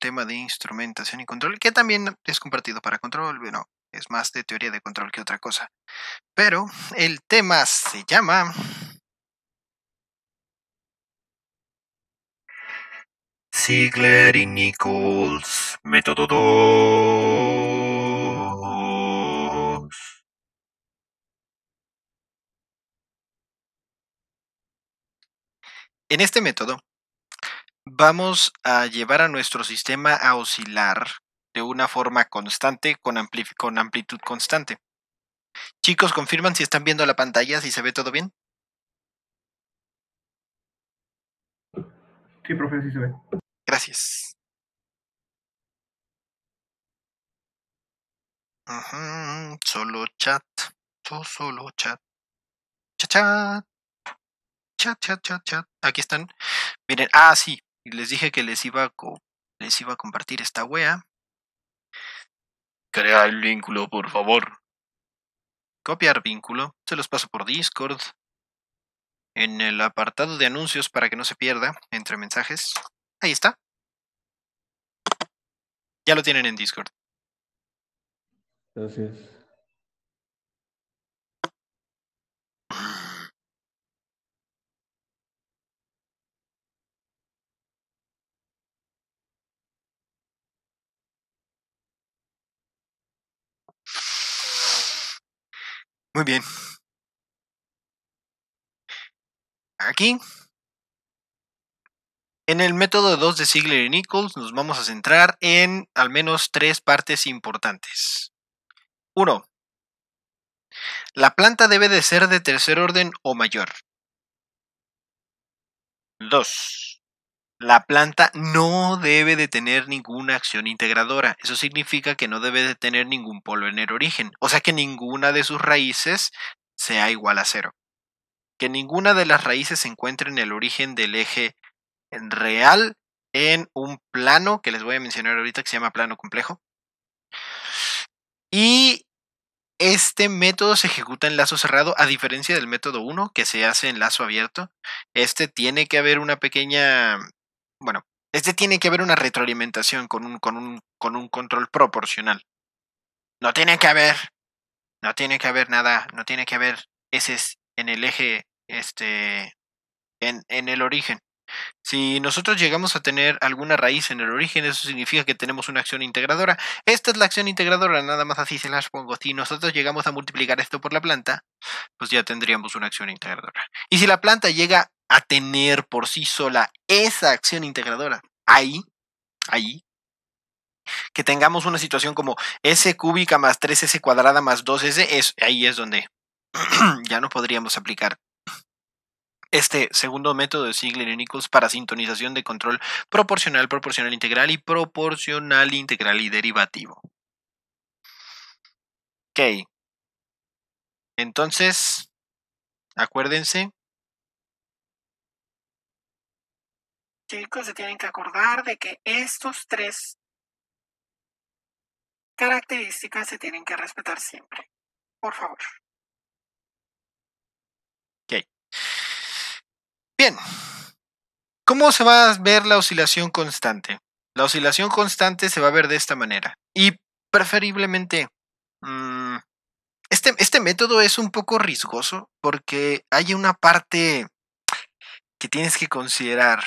tema de instrumentación y control, que también es compartido para control, bueno, es más de teoría de control que otra cosa. Pero el tema se llama... Ziegler y Nichols, método 2. En este método, vamos a llevar a nuestro sistema a oscilar de una forma constante con, con amplitud constante. Chicos, confirman si están viendo la pantalla, si se ve todo bien. Sí, profe, sí se ve. Gracias. solo chat, solo chat. Cha, chat. Chat, chat, chat, chat. Aquí están. Miren, ah, sí. Y les dije que les iba a, les iba a compartir esta wea. Crea el vínculo, por favor. Copiar vínculo. Se los paso por Discord. En el apartado de anuncios para que no se pierda, entre mensajes. Ahí está. Ya lo tienen en Discord. Gracias. Muy bien. Aquí, en el método 2 de Ziegler y Nichols, nos vamos a centrar en al menos tres partes importantes. 1. La planta debe de ser de tercer orden o mayor. 2 la planta no debe de tener ninguna acción integradora. Eso significa que no debe de tener ningún polo en el origen. O sea que ninguna de sus raíces sea igual a cero. Que ninguna de las raíces se encuentre en el origen del eje real en un plano que les voy a mencionar ahorita que se llama plano complejo. Y este método se ejecuta en lazo cerrado, a diferencia del método 1, que se hace en lazo abierto. Este tiene que haber una pequeña bueno, este tiene que haber una retroalimentación con un, con un, control proporcional. No tiene que haber, no tiene que haber nada, no tiene que haber ese en el eje, este, en, en el origen. Si nosotros llegamos a tener alguna raíz en el origen, eso significa que tenemos una acción integradora. Esta es la acción integradora, nada más así se las pongo. Si nosotros llegamos a multiplicar esto por la planta, pues ya tendríamos una acción integradora. Y si la planta llega a tener por sí sola esa acción integradora. Ahí, ahí. Que tengamos una situación como S cúbica más 3S cuadrada más 2S, es, ahí es donde ya no podríamos aplicar este segundo método de Ziegler y Nichols para sintonización de control proporcional, proporcional integral y proporcional integral y derivativo. Ok. Entonces, acuérdense, chicos se tienen que acordar de que estos tres características se tienen que respetar siempre. Por favor. Ok. Bien. ¿Cómo se va a ver la oscilación constante? La oscilación constante se va a ver de esta manera. Y preferiblemente, mm, este, este método es un poco riesgoso porque hay una parte que tienes que considerar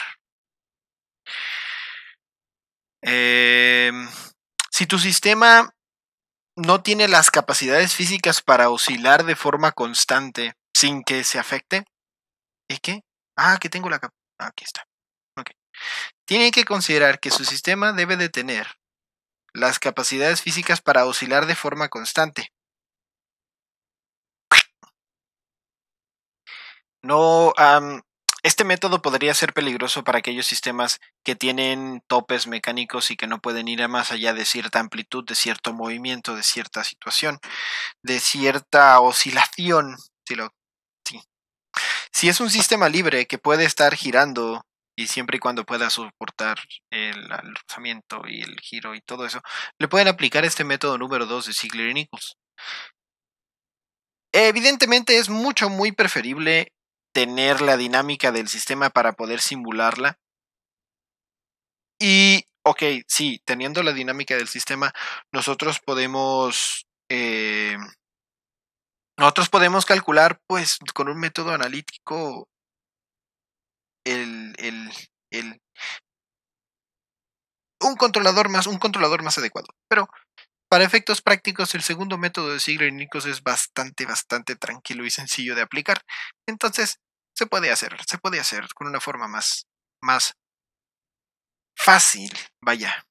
Em, si tu sistema no tiene las capacidades físicas para oscilar de forma constante sin que se afecte, ¿y qué? Ah, que tengo la capacidad... Ah, aquí está. Okay. Tiene que considerar que su sistema debe de tener las capacidades físicas para oscilar de forma constante. No, este método podría ser peligroso para aquellos sistemas que tienen topes mecánicos y que no pueden ir más allá de cierta amplitud, de cierto movimiento, de cierta situación, de cierta oscilación. Si, es un sistema libre que puede estar girando y siempre y cuando pueda soportar el alzamiento y el giro y todo eso, le pueden aplicar este método número 2 de Ziegler y Nichols. Evidentemente es mucho muy preferible tener la dinámica del sistema para poder simularla. Y, ok, sí, teniendo la dinámica del sistema, nosotros podemos... Eh, nosotros podemos calcular, pues, con un método analítico el, el, un controlador más, un controlador más adecuado. Pero para efectos prácticos, el segundo método de Ziegler y Nichols es bastante, bastante tranquilo y sencillo de aplicar. Entonces, se puede hacer, se puede hacer con una forma más, más fácil, vaya.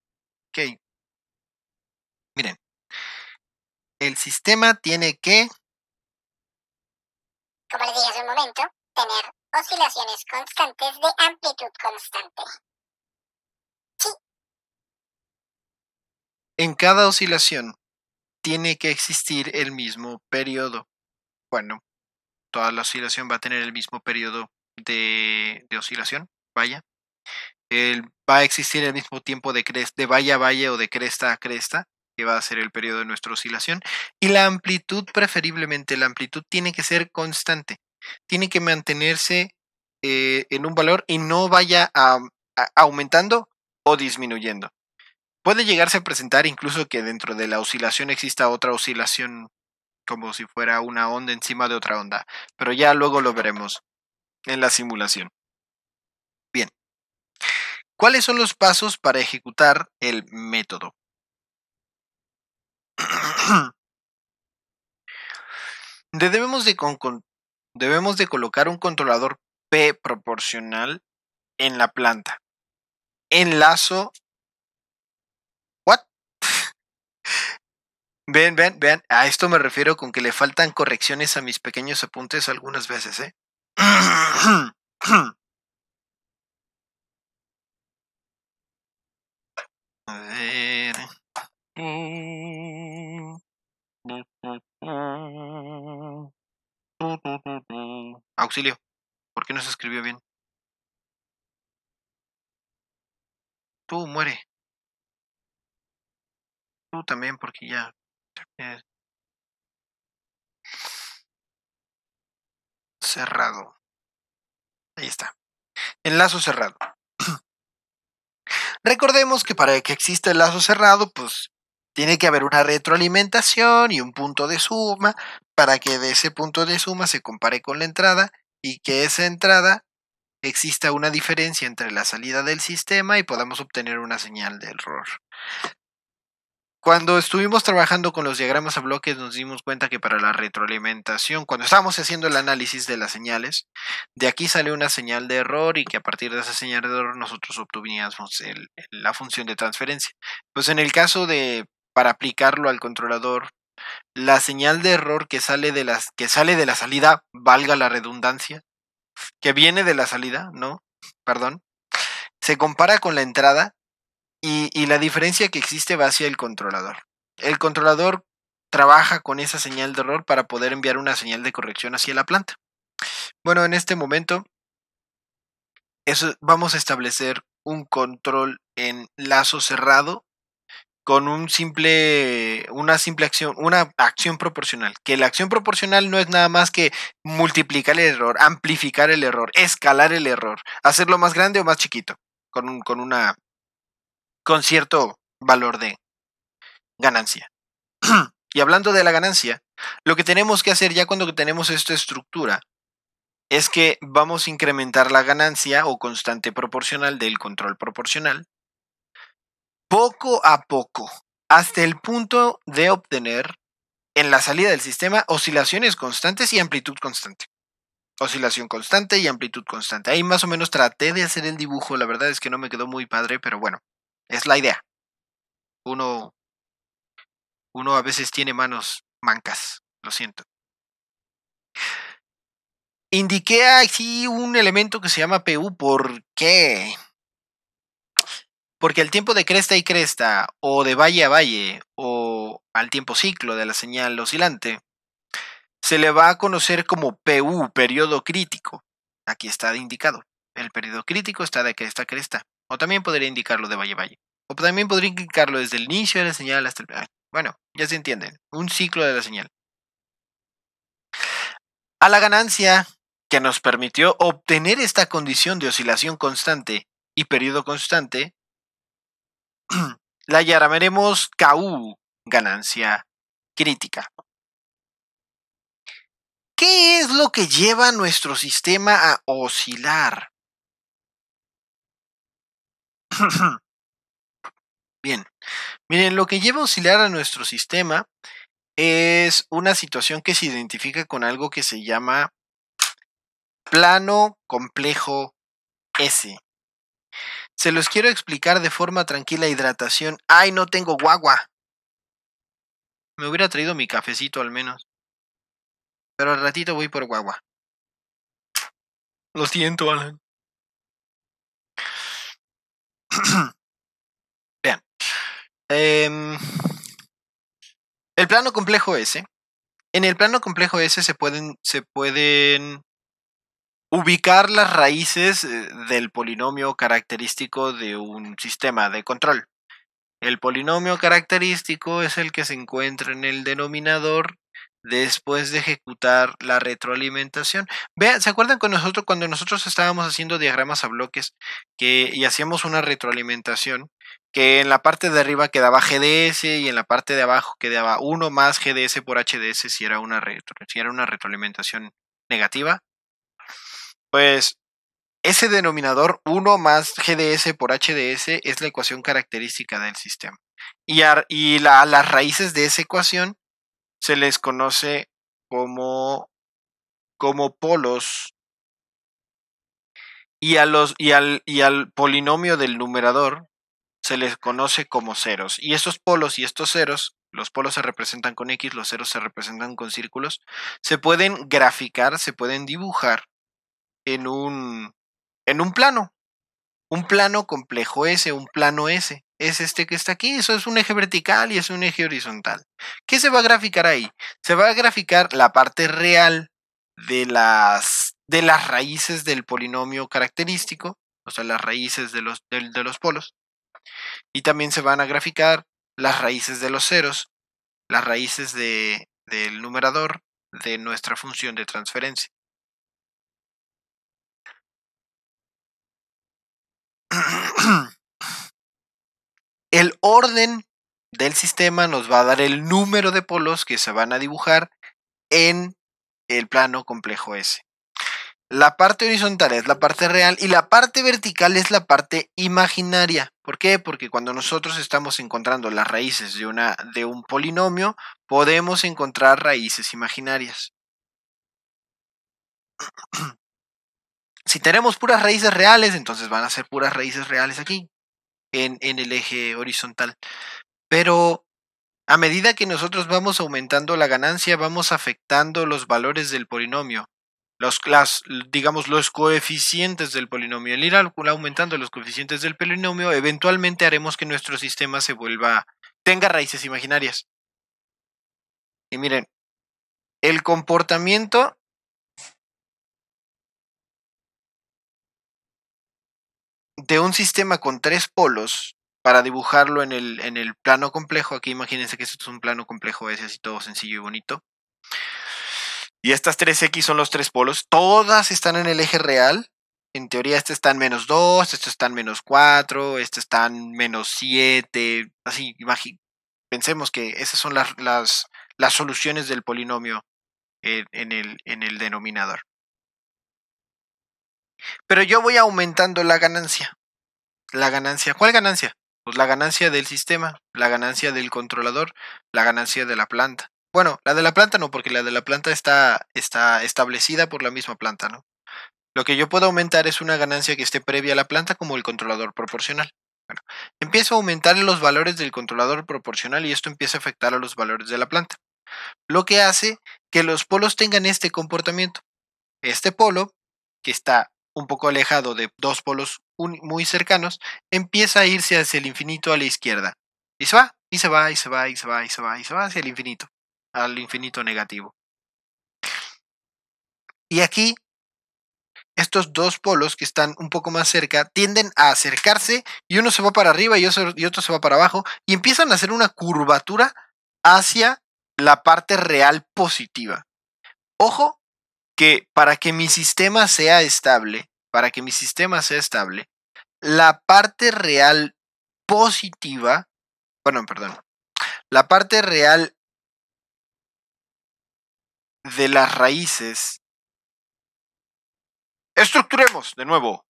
Ok. Miren, el sistema tiene que... Como les dije hace un momento, tener oscilaciones constantes de amplitud constante. En cada oscilación tiene que existir el mismo periodo. Bueno, toda la oscilación va a tener el mismo periodo de, oscilación, vaya. va a existir el mismo tiempo de, cresta, valla a valla o de cresta a cresta, que va a ser el periodo de nuestra oscilación. Y la amplitud, preferiblemente, la amplitud tiene que ser constante. Tiene que mantenerse eh, en un valor y no vaya a, aumentando o disminuyendo puede llegarse a presentar incluso que dentro de la oscilación exista otra oscilación como si fuera una onda encima de otra onda, pero ya luego lo veremos en la simulación. Bien, ¿cuáles son los pasos para ejecutar el método? debemos, de colocar un controlador P proporcional en la planta. Enlazo Ven, ven, vean, a esto me refiero con que le faltan correcciones a mis pequeños apuntes algunas veces, ¿eh? A ver. Auxilio, ¿por qué no se escribió bien? Tú muere. Tú también, porque ya eh, cerrado. Ahí está. El lazo cerrado. Recordemos que para que exista el lazo cerrado, pues tiene que haber una retroalimentación y un punto de suma para que de ese punto de suma se compare con la entrada y que esa entrada exista una diferencia entre la salida del sistema y podamos obtener una señal de error. Cuando estuvimos trabajando con los diagramas a bloques nos dimos cuenta que para la retroalimentación, cuando estábamos haciendo el análisis de las señales, de aquí sale una señal de error y que a partir de esa señal de error nosotros obtuvimos la función de transferencia. Pues en el caso de, para aplicarlo al controlador, la señal de error que sale de, las, que sale de la salida, valga la redundancia, que viene de la salida, ¿no? Perdón, se compara con la entrada y, la diferencia que existe va hacia el controlador. El controlador trabaja con esa señal de error para poder enviar una señal de corrección hacia la planta. Bueno, en este momento vamos a establecer un control en lazo cerrado con un simple, una simple acción, una acción proporcional. Que la acción proporcional no es nada más que multiplicar el error, amplificar el error, escalar el error, hacerlo más grande o más chiquito, con, un, con una con cierto valor de ganancia. y hablando de la ganancia, lo que tenemos que hacer ya cuando tenemos esta estructura es que vamos a incrementar la ganancia o constante proporcional del control proporcional poco a poco hasta el punto de obtener en la salida del sistema oscilaciones constantes y amplitud constante. Oscilación constante y amplitud constante. Ahí más o menos traté de hacer el dibujo, la verdad es que no me quedó muy padre, pero bueno. Es la idea. Uno, uno a veces tiene manos mancas, lo siento. Indiqué aquí un elemento que se llama PU. ¿Por qué? Porque el tiempo de cresta y cresta, o de valle a valle, o al tiempo ciclo de la señal oscilante, se le va a conocer como PU, periodo crítico. Aquí está indicado. El periodo crítico está de cresta a cresta. O también podría indicarlo de valle a valle. O también podría indicarlo desde el inicio de la señal hasta el final. Ah, bueno, ya se entienden. Un ciclo de la señal. A la ganancia que nos permitió obtener esta condición de oscilación constante y periodo constante, la llamaremos KU, ganancia crítica. ¿Qué es lo que lleva nuestro sistema a oscilar? Bien, miren, lo que lleva a auxiliar a nuestro sistema es una situación que se identifica con algo que se llama plano complejo S. Se los quiero explicar de forma tranquila hidratación. ¡Ay, no tengo guagua! Me hubiera traído mi cafecito al menos. Pero al ratito voy por guagua. Lo siento, Alan. Vean. Em, el plano complejo S. En el plano complejo S se pueden, se pueden ubicar las raíces eh, del polinomio característico de un sistema de control. El polinomio característico es el que se encuentra en el denominador después de ejecutar la retroalimentación. Vean, ¿se acuerdan con nosotros cuando nosotros estábamos haciendo diagramas a bloques que, y hacíamos una retroalimentación? Que en la parte de arriba quedaba GDS y en la parte de abajo quedaba 1 más GDS por HDS si era una, una retroalimentación negativa. Pues ese denominador 1 más GDS por HDS es la ecuación característica del sistema. Y, y las raíces de esa ecuación se les conoce como, como polos y, a los, y, al, y al polinomio del numerador se les conoce como ceros. Y estos polos y estos ceros, los polos se representan con X, los ceros se representan con círculos, se pueden graficar, se pueden dibujar en un, en un plano, un plano complejo S, un plano S es este que está aquí. Eso es un eje vertical y es un eje horizontal. ¿Qué se va a graficar ahí? Se va a graficar la parte real de las, de las raíces del polinomio característico, o sea, las raíces de los, los polos. Y también se van a graficar las raíces de los ceros, las raíces del numerador de nuestra función de transferencia. El orden del sistema nos va a dar el número de polos que se van a dibujar en el plano complejo S. La parte horizontal es la parte real y la parte vertical es la parte imaginaria. ¿Por qué? Porque cuando nosotros estamos encontrando las raíces de, una, de un polinomio, podemos encontrar raíces imaginarias. Si tenemos puras raíces reales, entonces van a ser puras raíces reales aquí en, el eje horizontal. Pero a medida que nosotros vamos aumentando la ganancia, vamos afectando los valores del polinomio, los, digamos, los coeficientes del polinomio. Al ir aumentando los coeficientes del polinomio, eventualmente haremos que nuestro sistema se vuelva, tenga raíces imaginarias. Y miren, el comportamiento de un sistema con tres polos, para dibujarlo en el, plano complejo, aquí imagínense que esto es un plano complejo, es así todo sencillo y bonito. Y estas tres X son los tres polos, todas están en el eje real. En teoría, este están menos 2, este están menos 4, este están menos 7. Así, pensemos que esas son las, las, soluciones del polinomio eh, el, en el denominador. Pero yo voy aumentando la ganancia. La ganancia. ¿Cuál ganancia? Pues la ganancia del sistema, la ganancia del controlador, la ganancia de la planta. Bueno, la de la planta no, porque la de la planta está, está establecida por la misma planta, ¿no? Lo que yo puedo aumentar es una ganancia que esté previa a la planta como el controlador proporcional. Bueno, empiezo a aumentar los valores del controlador proporcional y esto empieza a afectar a los valores de la planta. Lo que hace que los polos tengan este comportamiento. Este polo, que está un poco alejado de dos polos muy cercanos, empieza a irse hacia el infinito a la izquierda. Y se va, y se va, y se va, y se va, y se va, y se va hacia el infinito, al infinito negativo. Y aquí, estos dos polos que están un poco más cerca tienden a acercarse y uno se va para arriba y otro se va para abajo y empiezan a hacer una curvatura hacia la parte real positiva. Ojo que para que mi sistema sea estable, para que mi sistema sea estable, la parte real positiva, bueno, perdón, la parte real de las raíces, estructuremos de nuevo.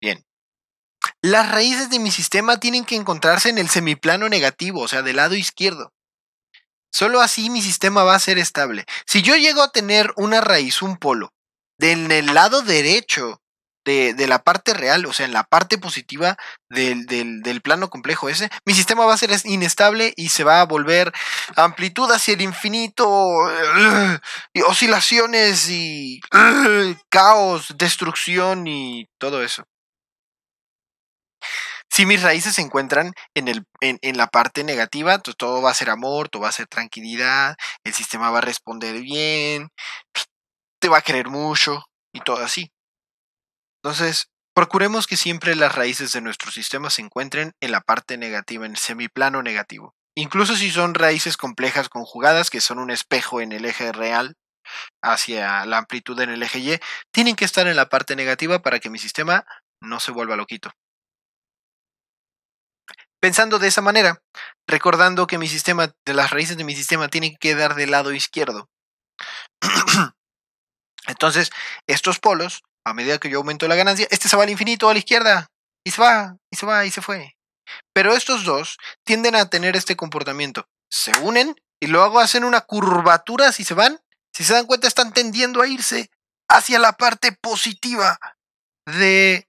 Bien. Las raíces de mi sistema tienen que encontrarse en el semiplano negativo, o sea, del lado izquierdo. Solo así mi sistema va a ser estable. Si yo llego a tener una raíz, un polo, en el lado derecho de, la parte real, o sea, en la parte positiva del, del, plano complejo ese, mi sistema va a ser inestable y se va a volver amplitud hacia el infinito, y oscilaciones y caos, destrucción y todo eso si mis raíces se encuentran en, el, en, la parte negativa, todo va a ser amor, todo va a ser tranquilidad, el sistema va a responder bien, te va a querer mucho y todo así. Entonces, procuremos que siempre las raíces de nuestro sistema se encuentren en la parte negativa, en el semiplano negativo. Incluso si son raíces complejas conjugadas, que son un espejo en el eje real hacia la amplitud en el eje Y, tienen que estar en la parte negativa para que mi sistema no se vuelva loquito. Pensando de esa manera, recordando que mi sistema, de las raíces de mi sistema tienen que quedar del lado izquierdo. Entonces, estos polos, a medida que yo aumento la ganancia, este se va al infinito, a la izquierda, y se va, y se va, y se fue. Pero estos dos tienden a tener este comportamiento. Se unen y luego hacen una curvatura si se van. Si se dan cuenta, están tendiendo a irse hacia la parte positiva de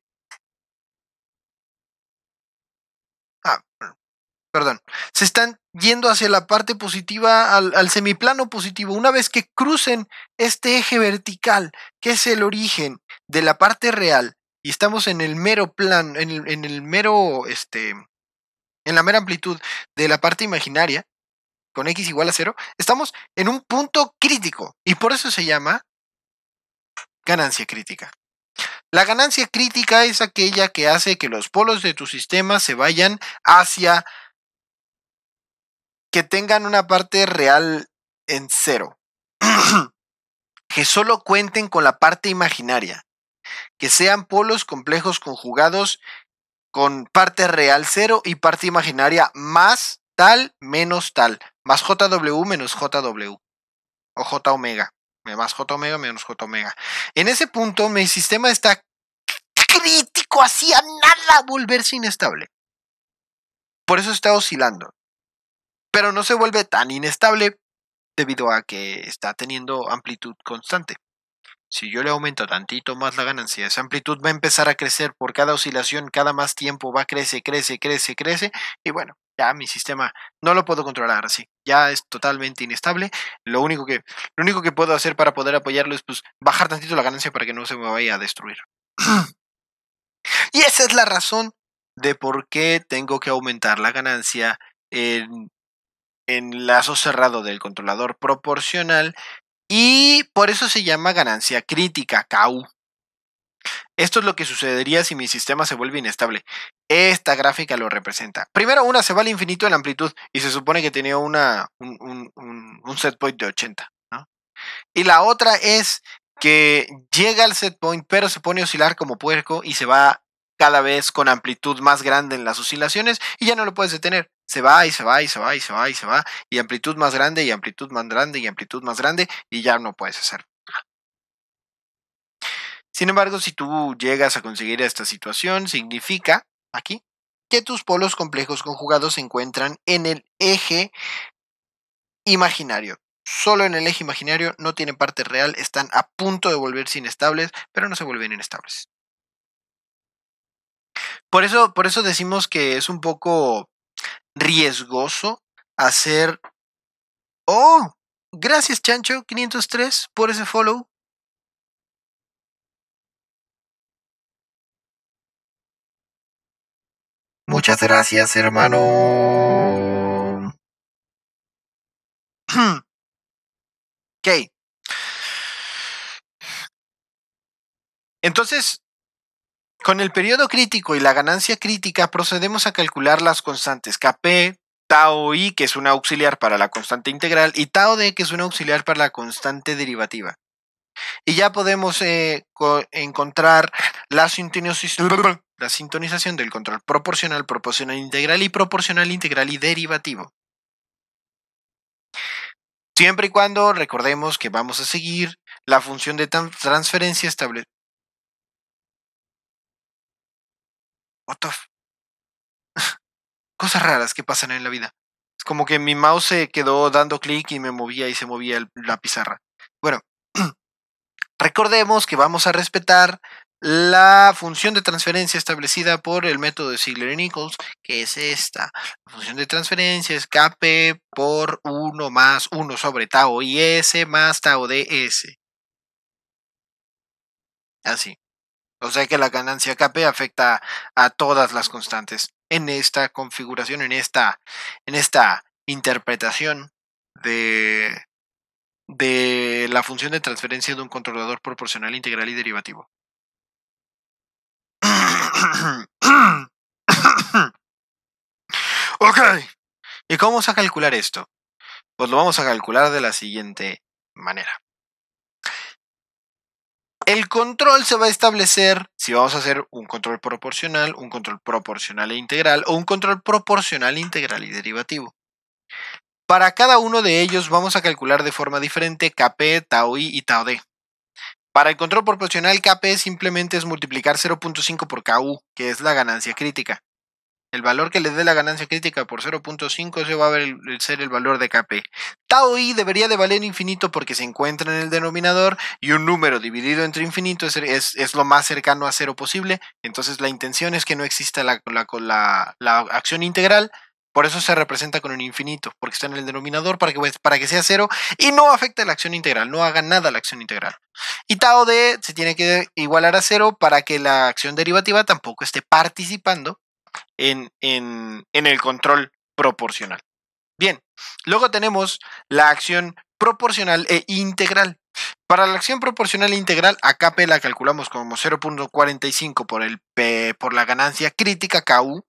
perdón, se están yendo hacia la parte positiva, al, semiplano positivo. Una vez que crucen este eje vertical, que es el origen de la parte real, y estamos en el mero plan, en en el mero, este, en la mera amplitud de la parte imaginaria, con x igual a cero, estamos en un punto crítico, y por eso se llama ganancia crítica. La ganancia crítica es aquella que hace que los polos de tu sistema se vayan hacia que tengan una parte real en cero. que solo cuenten con la parte imaginaria. Que sean polos complejos conjugados con parte real cero y parte imaginaria más tal menos tal. Más JW menos JW. O J omega. Más J omega menos J omega. En ese punto mi sistema está crítico hacia nada volverse inestable. Por eso está oscilando pero no se vuelve tan inestable debido a que está teniendo amplitud constante. Si yo le aumento tantito más la ganancia, esa amplitud va a empezar a crecer por cada oscilación, cada más tiempo va a crecer, crece, crece, crece y bueno, ya mi sistema no lo puedo controlar así, ya es totalmente inestable. Lo único que lo único que puedo hacer para poder apoyarlo es pues bajar tantito la ganancia para que no se me vaya a destruir. y esa es la razón de por qué tengo que aumentar la ganancia en en lazo cerrado del controlador proporcional y por eso se llama ganancia crítica, KU Esto es lo que sucedería si mi sistema se vuelve inestable. Esta gráfica lo representa. Primero, una se va al infinito en amplitud y se supone que tenía una, un, un, set point de 80. Y la otra es que llega al set point, pero se pone a oscilar como puerco y se va cada vez con amplitud más grande en las oscilaciones y ya no lo puedes detener se va y se va y se va y se va y se va y amplitud más grande y amplitud más grande y amplitud más grande y ya no puedes hacer. Sin embargo, si tú llegas a conseguir esta situación, significa aquí que tus polos complejos conjugados se encuentran en el eje imaginario. Solo en el eje imaginario no tienen parte real, están a punto de volverse inestables, pero no se vuelven inestables. Por eso, por eso decimos que es un poco riesgoso hacer... ¡Oh! Gracias, Chancho 503 por ese follow. Muchas gracias, hermano. ok. Entonces, con el periodo crítico y la ganancia crítica procedemos a calcular las constantes Kp, tau i, que es una auxiliar para la constante integral, y tau d, que es una auxiliar para la constante derivativa. Y ya podemos eh, encontrar la, sintonización del control proporcional, proporcional integral y proporcional integral y derivativo. Siempre y cuando recordemos que vamos a seguir la función de transferencia establecida. cosas raras que pasan en la vida. Es como que mi mouse se quedó dando clic y me movía y se movía la pizarra. Bueno, recordemos que vamos a respetar la función de transferencia establecida por el método de Ziegler y Nichols, que es esta. La función de transferencia es Kp por 1 más 1 sobre tau y S más tau S Así. O sea que la ganancia KP afecta a todas las constantes en esta configuración, en esta, en esta interpretación de, de la función de transferencia de un controlador proporcional integral y derivativo. ok. ¿Y cómo vamos a calcular esto? Pues lo vamos a calcular de la siguiente manera. El control se va a establecer si vamos a hacer un control proporcional, un control proporcional e integral o un control proporcional, integral y derivativo. Para cada uno de ellos vamos a calcular de forma diferente KP, tau y tau d. Para el control proporcional KP simplemente es multiplicar 0.5 por KU, que es la ganancia crítica. El valor que le dé la ganancia crítica por 0.5, ese va a ver ser el valor de KP. Tau i debería de valer infinito porque se encuentra en el denominador y un número dividido entre infinito es, lo más cercano a cero posible. Entonces la intención es que no exista la, la, acción integral. Por eso se representa con un infinito, porque está en el denominador para que, pues, para que sea cero y no afecte la acción integral, no haga nada la acción integral. Y tau d se tiene que igualar a cero para que la acción derivativa tampoco esté participando en, el control proporcional. Bien, luego tenemos la acción proporcional e integral. Para la acción proporcional e integral, a la calculamos como 0.45 por, por la ganancia crítica KU.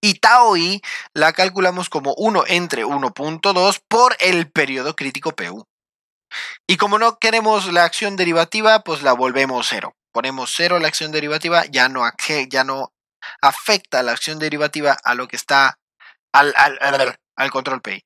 Y i la calculamos como 1 entre 1.2 por el periodo crítico PU. Y como no queremos la acción derivativa, pues la volvemos 0. Ponemos 0 la acción derivativa, ya no, ya no afecta la acción derivativa a lo que está al, al, control P.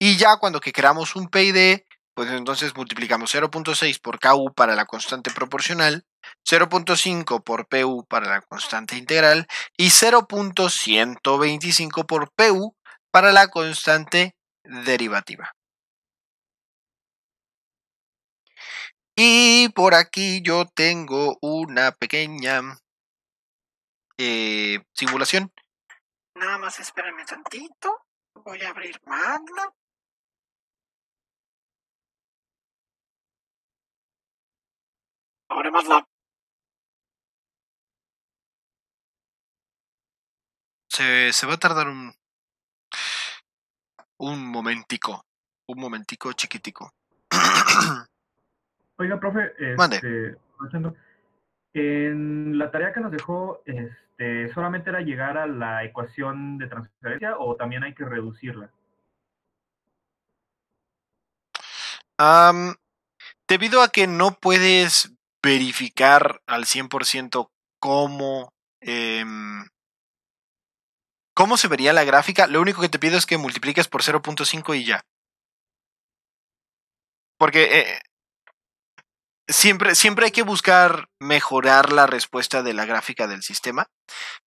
Y ya cuando que creamos un PID, pues entonces multiplicamos 0.6 por KU para la constante proporcional, 0.5 por PU para la constante integral y 0.125 por PU para la constante derivativa. Y por aquí yo tengo una pequeña eh, simulación. Nada más espérame tantito. Voy a abrir Magna. Abre MATLAB. Se, se va a tardar un, un momentico. Un momentico chiquitico. Oiga, profe, este, en la tarea que nos dejó, este, solamente era llegar a la ecuación de transferencia o también hay que reducirla. debido a que no puedes verificar al 100% cómo, em, cómo se vería la gráfica, lo único que te pido es que multipliques por 0.5 y ya. Porque eh, siempre, siempre hay que buscar mejorar la respuesta de la gráfica del sistema,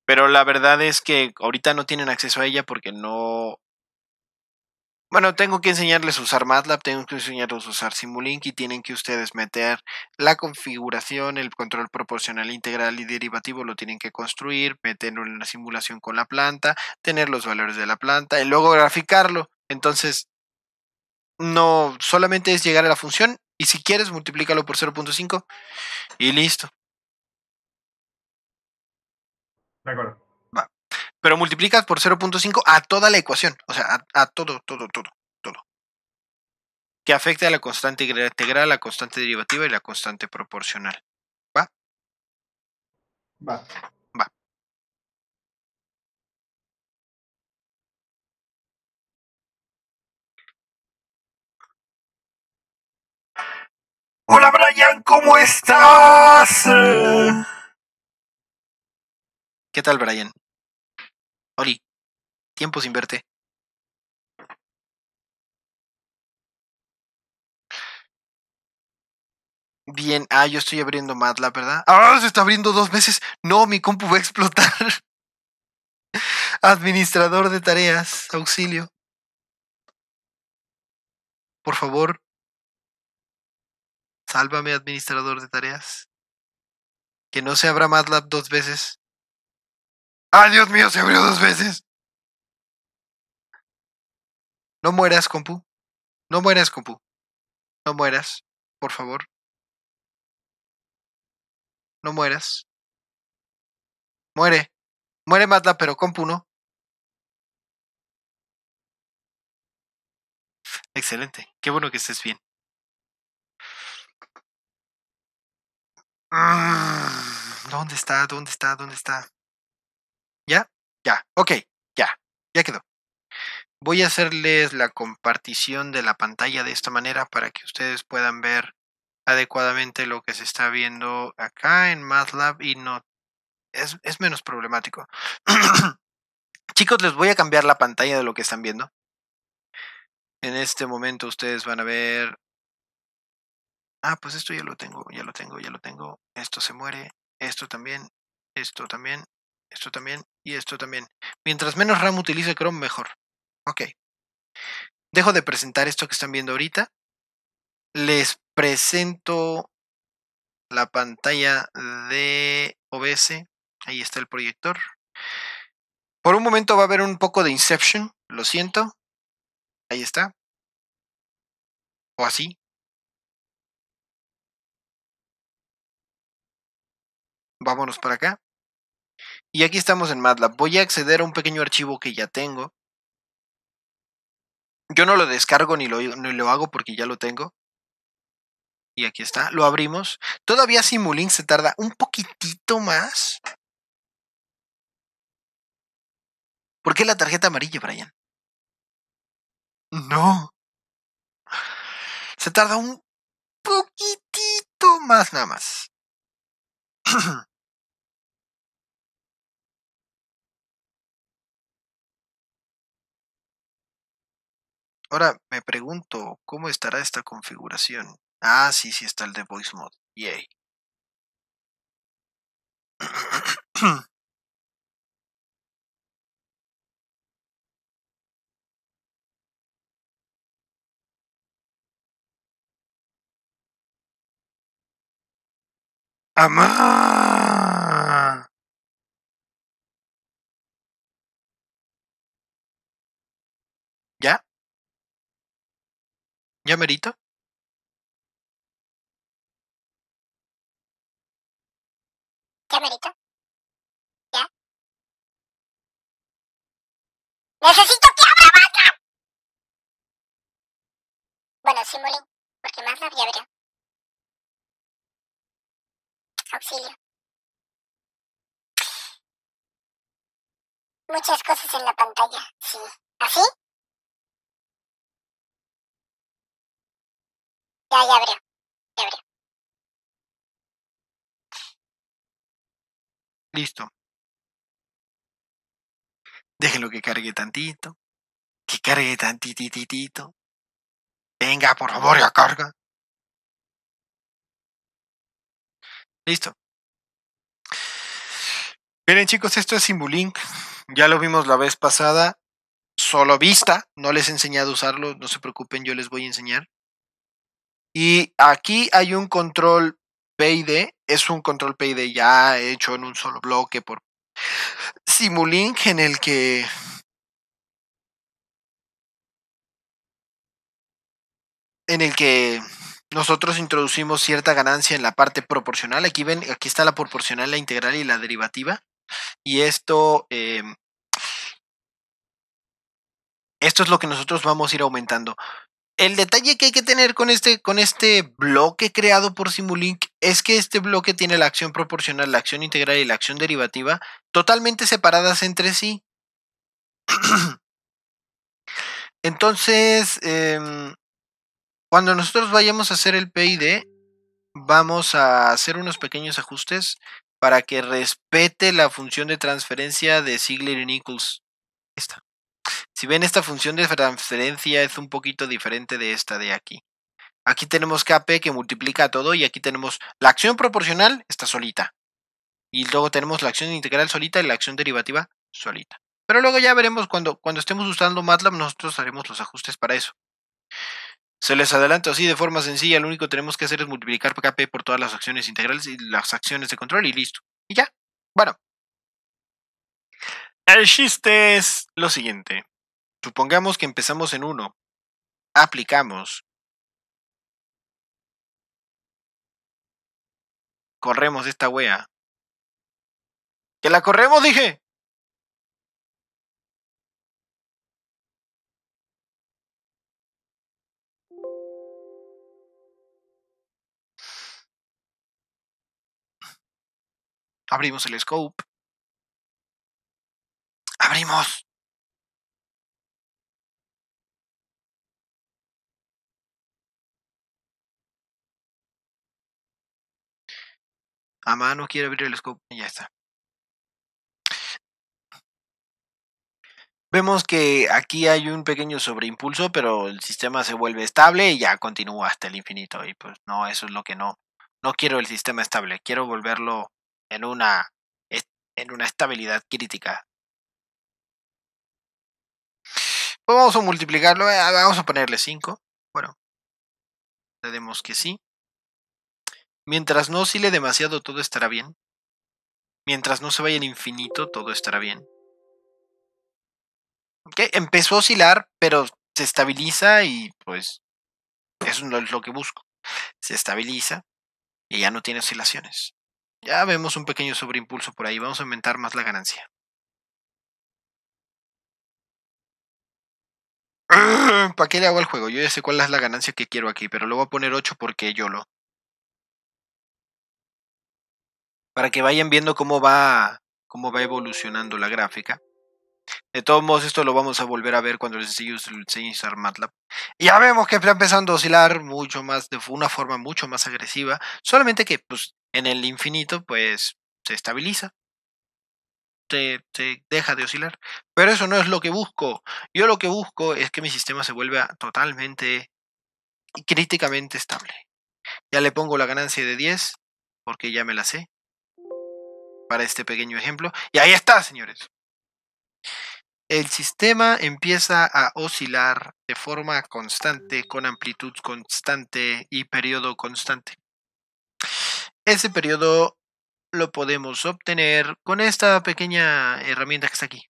pero la verdad es que ahorita no tienen acceso a ella porque no... Bueno, tengo que enseñarles a usar MATLAB, tengo que enseñarles a usar Simulink y tienen que ustedes meter la configuración, el control proporcional integral y derivativo, lo tienen que construir, meterlo en la simulación con la planta, tener los valores de la planta y luego graficarlo. Entonces, no solamente es llegar a la función y si quieres, multiplícalo por 0.5 y listo. De acuerdo. Va. Pero multiplicas por 0.5 a toda la ecuación, o sea, a, todo, todo, todo, todo. Que afecte a la constante integral, la constante derivativa y la constante proporcional. ¿Va? Va. Hola Brian, ¿cómo estás? ¿Qué tal Brian? Oli, tiempo sin verte. Bien, ah, yo estoy abriendo MATLAB, ¿verdad? ¡Ah! Se está abriendo dos veces. No, mi compu va a explotar. Administrador de tareas, auxilio. Por favor, Sálvame, administrador de tareas. Que no se abra MATLAB dos veces. ¡Ah, Dios mío, se abrió dos veces! No mueras, compu. No mueras, compu. No mueras, por favor. No mueras. Muere. Muere MATLAB, pero compu no. Excelente. Qué bueno que estés bien. Ah, ¿Dónde está? ¿Dónde está? ¿Dónde está? ¿Ya? Ya. Ok, ya. Ya quedó. Voy a hacerles la compartición de la pantalla de esta manera para que ustedes puedan ver adecuadamente lo que se está viendo acá en MATLAB y no es, es menos problemático. Chicos, les voy a cambiar la pantalla de lo que están viendo. En este momento ustedes van a ver ah, pues esto ya lo tengo, ya lo tengo, ya lo tengo, esto se muere, esto también, esto también, esto también y esto también. Mientras menos RAM utilice Chrome, mejor. Ok. Dejo de presentar esto que están viendo ahorita. Les presento la pantalla de OBS. Ahí está el proyector. Por un momento va a haber un poco de Inception, lo siento. Ahí está. O así, vámonos para acá. Y aquí estamos en MATLAB. Voy a acceder a un pequeño archivo que ya tengo. Yo no lo descargo ni lo, ni hago porque ya lo tengo. Y aquí está, lo abrimos. Todavía Simulink se tarda un poquitito más. ¿Por qué la tarjeta amarilla, Brian? No. Se tarda un poquitito más nada más. Ahora me pregunto cómo estará esta configuración. Ah, sí, sí está el de voice mode. Yay. ¡Amá! ¿Ya Merito? ¿Ya Merito? ¿Ya? ¡Necesito que abra vaca! Bueno, Molly. porque más nadie habrá. Auxilio. Muchas cosas en la pantalla, sí. ¿Así? Ya, ya abrió. Ya abrió. Listo. Déjenlo que cargue tantito. Que cargue tantititito. Venga, por favor, ya carga. Listo. Miren chicos, esto es Simulink. Ya lo vimos la vez pasada. Solo vista. No les he enseñado a usarlo. No se preocupen, yo les voy a enseñar. Y aquí hay un control PID, es un control PID ya hecho en un solo bloque por Simulink en el que en el que nosotros introducimos cierta ganancia en la parte proporcional. Aquí ven, aquí está la proporcional, la integral y la derivativa. Y esto, em, esto es lo que nosotros vamos a ir aumentando el detalle que hay que tener con este, con este bloque creado por Simulink es que este bloque tiene la acción proporcional, la acción integral y la acción derivativa totalmente separadas entre sí. Entonces, em, cuando nosotros vayamos a hacer el PID, vamos a hacer unos pequeños ajustes para que respete la función de transferencia de Ziegler y Nichols. Si ven, esta función de transferencia es un poquito diferente de esta de aquí. Aquí tenemos KP que multiplica todo y aquí tenemos la acción proporcional está solita. Y luego tenemos la acción integral solita y la acción derivativa solita. Pero luego ya veremos cuando, cuando estemos usando MATLAB, nosotros haremos los ajustes para eso. Se les adelanto así de forma sencilla, lo único que tenemos que hacer es multiplicar KP por todas las acciones integrales y las acciones de control y listo. Y ya. Bueno. El chiste es lo siguiente. Supongamos que empezamos en uno. Aplicamos. Corremos esta wea. ¡Que la corremos, dije! Abrimos el scope. Abrimos. a mano quiere abrir el scope y ya está. Vemos que aquí hay un pequeño sobreimpulso, pero el sistema se vuelve estable y ya continúa hasta el infinito. Y pues no, eso es lo que no. No quiero el sistema estable, quiero volverlo en una, en una estabilidad crítica. vamos a multiplicarlo, eh, vamos a ponerle 5. Bueno, Demos que sí. Mientras no oscile demasiado, todo estará bien. Mientras no se vaya al infinito, todo estará bien. Okay, empezó a oscilar, pero se estabiliza y pues eso es lo que busco. Se estabiliza y ya no tiene oscilaciones. Ya vemos un pequeño sobreimpulso por ahí. Vamos a aumentar más la ganancia. ¿Para qué le hago al juego? Yo ya sé cuál es la ganancia que quiero aquí, pero le voy a poner 8 porque yo lo. para que vayan viendo cómo va, cómo va evolucionando la gráfica. De todos modos, esto lo vamos a volver a ver cuando les enseñe, usar MATLAB. ya vemos que está empezando a oscilar mucho más, de una forma mucho más agresiva. Solamente que, pues, en el infinito, pues, se estabiliza. Se, se deja de oscilar. Pero eso no es lo que busco. Yo lo que busco es que mi sistema se vuelva totalmente y críticamente estable. Ya le pongo la ganancia de 10, porque ya me la sé para este pequeño ejemplo. Y ahí está, señores. El sistema empieza a oscilar de forma constante, con amplitud constante y periodo constante. Ese periodo lo podemos obtener con esta pequeña herramienta que está aquí.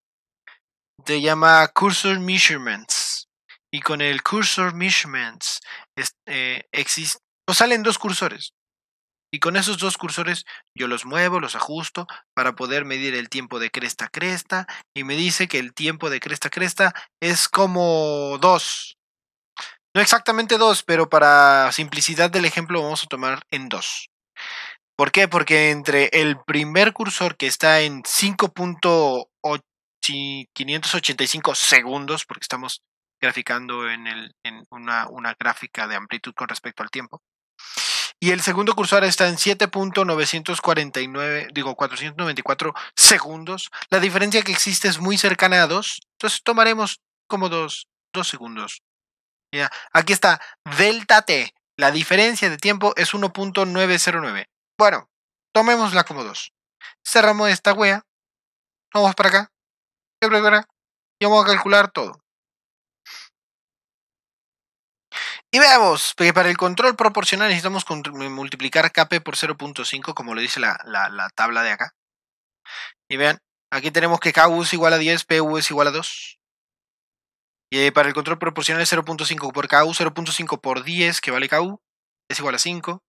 Se llama Cursor Measurements. Y con el Cursor Measurements eh, salen dos cursores. Y con esos dos cursores yo los muevo, los ajusto para poder medir el tiempo de cresta a cresta. Y me dice que el tiempo de cresta a cresta es como 2. No exactamente 2, pero para simplicidad del ejemplo vamos a tomar en 2. ¿Por qué? Porque entre el primer cursor que está en 5.585 segundos, porque estamos graficando en, el, en una, una gráfica de amplitud con respecto al tiempo, y el segundo cursor está en 7.949, digo 494 segundos. La diferencia que existe es muy cercana a 2. Entonces tomaremos como 2, segundos. aquí está, delta t. La diferencia de tiempo es 1.909. Bueno, tomémosla como 2. Cerramos esta wea. Vamos para acá. Y vamos a calcular todo. Y veamos que para el control proporcional necesitamos multiplicar KP por 0.5, como lo dice la, tabla de acá. Y vean, aquí tenemos que KU es igual a 10, PU es igual a 2. Y eh, para el control proporcional es 0.5 por KU, 0.5 por 10, que vale KU, es igual a 5.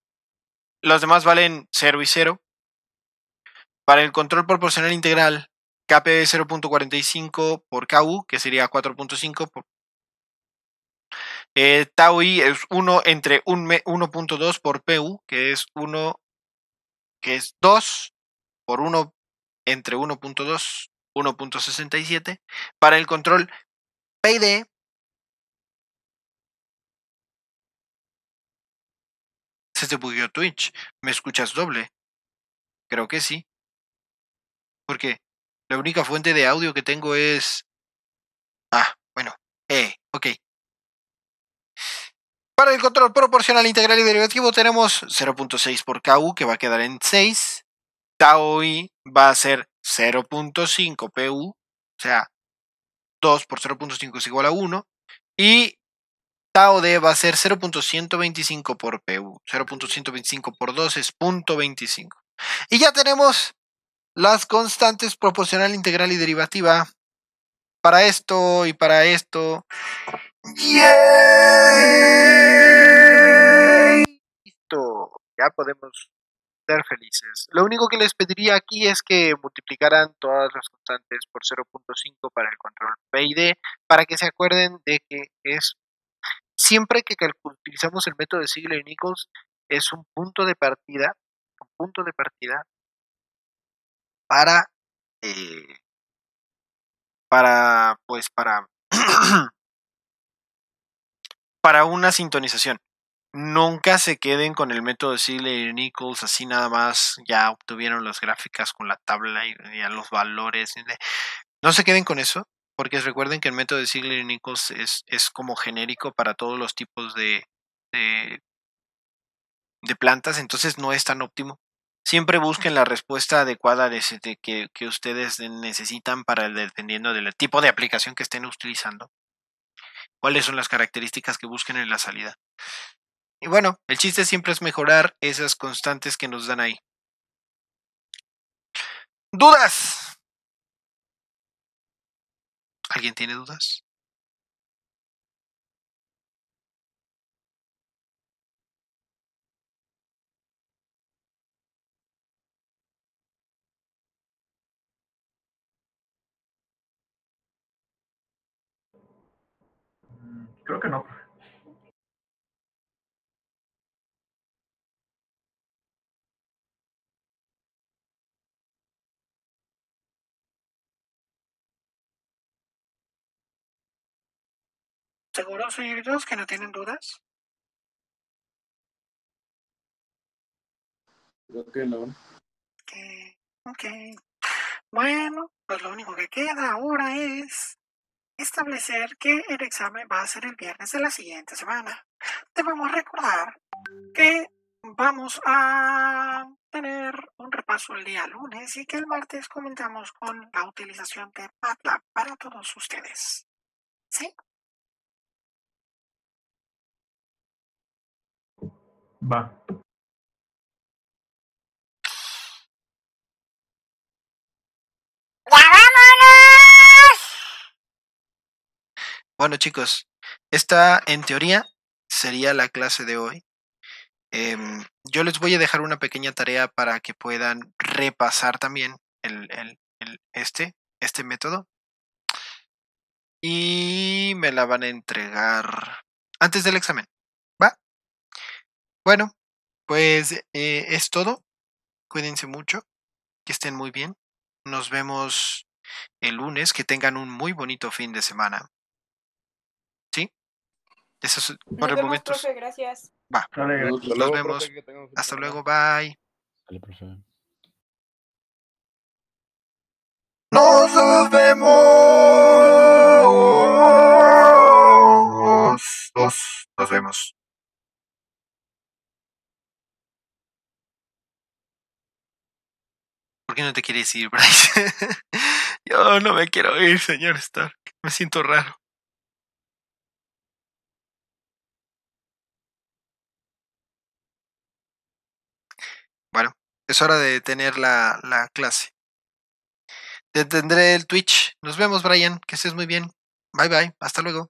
Los demás valen 0 y 0. Para el control proporcional integral, KP es 0.45 por KU, que sería 4.5 por... Eh, tau es 1 entre 1.2 por pu, que es 1, que es 2 por 1 entre 1.2, 1.67. Para el control PID, se te bugueó Twitch. ¿Me escuchas doble? Creo que sí. Porque la única fuente de audio que tengo es... Ah, bueno. Eh, ok. Para el control proporcional integral y derivativo tenemos 0.6 por KU que va a quedar en 6. Tau va a ser 0.5 PU, o sea, 2 por 0.5 es igual a 1. Y tau d va a ser 0.125 por PU. 0.125 por 2 es 0.25. Y ya tenemos las constantes proporcional integral y derivativa para esto y para esto Listo, ya podemos ser felices. Lo único que les pediría aquí es que multiplicaran todas las constantes por 0.5 para el control P y D, para que se acuerden de que es siempre que utilizamos el método de Siglo y Nichols, es un punto de partida, un punto de partida para, eh, para, pues, para para una sintonización. Nunca se queden con el método de Sigler y Nichols, así nada más ya obtuvieron las gráficas con la tabla y, los valores. No se queden con eso, porque recuerden que el método de Sigler y Nichols es, como genérico para todos los tipos de, de, plantas, entonces no es tan óptimo. Siempre busquen la respuesta adecuada de, que, que, ustedes necesitan para el, dependiendo del tipo de aplicación que estén utilizando cuáles son las características que busquen en la salida. Y bueno, el chiste siempre es mejorar esas constantes que nos dan ahí. ¿Dudas? ¿Alguien tiene dudas? Creo que no. ¿Seguros señoritos, que no tienen dudas? Creo que no. okay. Bueno, pues lo único que queda ahora es establecer que el examen va a ser el viernes de la siguiente semana. Debemos recordar que vamos a tener un repaso el día lunes y que el martes comenzamos con la utilización de MATLAB para todos ustedes. ¿Sí? Va. ¿Ya Bueno chicos, esta en teoría sería la clase de hoy. Em, yo les voy a dejar una pequeña tarea para que puedan repasar también el, este, este método. Y me la van a entregar antes del examen. ¿Va? Bueno, pues eh, es todo. Cuídense mucho. Que estén muy bien. Nos vemos el lunes. Que tengan un muy bonito fin de semana. Eso es por el gracias. Nos vemos. Hasta luego, bye. Dale, Nos vemos. Nos, nos vemos. ¿Por qué no te quieres ir, Bryce? Yo no me quiero ir, señor Stark. Me siento raro. Es hora de tener la, la clase. Detendré el Twitch. Nos vemos, Brian. Que estés muy bien. Bye bye. Hasta luego.